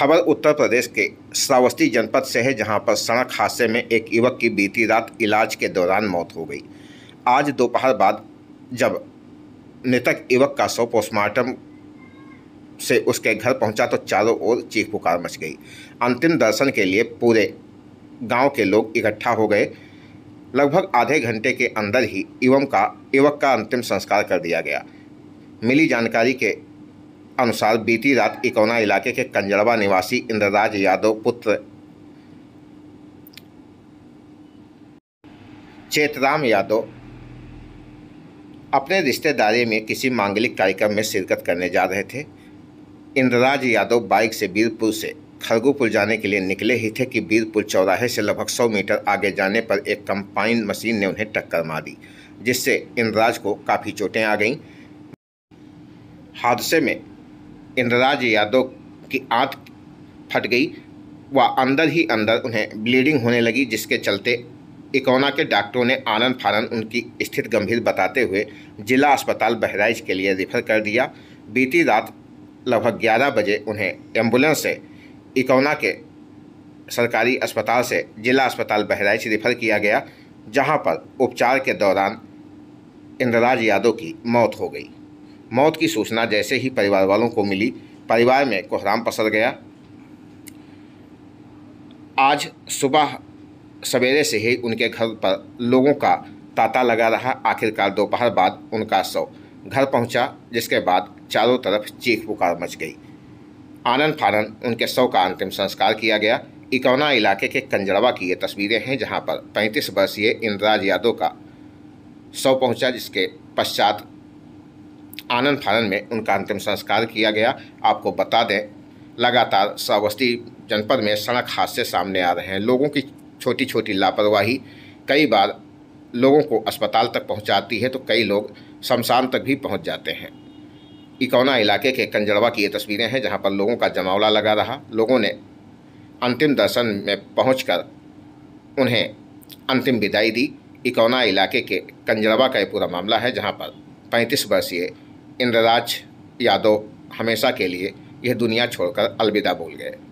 खबर उत्तर प्रदेश के श्रावस्ती जनपद से है जहां पर सड़क हादसे में एक युवक की बीती रात इलाज के दौरान मौत हो गई आज दोपहर बाद जब मृतक युवक का शव पोस्टमार्टम से उसके घर पहुंचा तो चारों ओर चीख पुकार मच गई अंतिम दर्शन के लिए पूरे गांव के लोग इकट्ठा हो गए लगभग आधे घंटे के अंदर ही एवं का युवक का अंतिम संस्कार कर दिया गया मिली जानकारी के अनुसार बीती रात इकौना इलाके के कंजड़वा निवासी इंद्रराज यादव पुत्र चेतराम यादव अपने रिश्तेदारी में किसी मांगलिक कार्यक्रम में शिरकत करने जा रहे थे इंद्रराज यादव बाइक से बीरपुर से खरगोपुर जाने के लिए निकले ही थे कि बीरपुर चौराहे से लगभग सौ मीटर आगे जाने पर एक कंपाइन मशीन ने उन्हें टक्कर मार दी जिससे इंद्रराज को काफ़ी चोटें आ गईं हादसे में इंद्रराज यादव की आंत फट गई व अंदर ही अंदर उन्हें ब्लीडिंग होने लगी जिसके चलते इकोना के डॉक्टरों ने आनंद फानंद उनकी स्थिति गंभीर बताते हुए जिला अस्पताल बहराइच के लिए रेफर कर दिया बीती रात लगभग ग्यारह बजे उन्हें एम्बुलेंस से इकोना के सरकारी अस्पताल से जिला अस्पताल बहराइच रेफर किया गया जहां पर उपचार के दौरान इंद्रराज यादव की मौत हो गई मौत की सूचना जैसे ही परिवार वालों को मिली परिवार में कोहराम पसर गया आज सुबह सवेरे से ही उनके घर पर लोगों का तांता लगा रहा आखिरकार दोपहर बाद उनका शव घर पहुंचा जिसके बाद चारों तरफ चीख पुकार मच गई आनंद फानन उनके शव का अंतिम संस्कार किया गया इकौना इलाके के कंजरवा की ये तस्वीरें हैं जहां पर 35 वर्षीय इंदिराज यादव का शव पहुंचा जिसके पश्चात आनंद फानन में उनका अंतिम संस्कार किया गया आपको बता दें लगातार सावस्ती जनपद में सड़क हादसे सामने आ रहे हैं लोगों की छोटी छोटी लापरवाही कई बार लोगों को अस्पताल तक पहुंचाती है तो कई लोग शमशान तक भी पहुंच जाते हैं इकौना इलाके के कंजड़वा की ये तस्वीरें हैं जहां पर लोगों का जमावला लगा रहा लोगों ने अंतिम दर्शन में पहुँच उन्हें अंतिम विदाई दी इकौना इलाके के कंजड़वा का ये पूरा मामला है जहाँ पर पैंतीस वर्षीय इंद्रराज यादव हमेशा के लिए यह दुनिया छोड़कर अलविदा बोल गए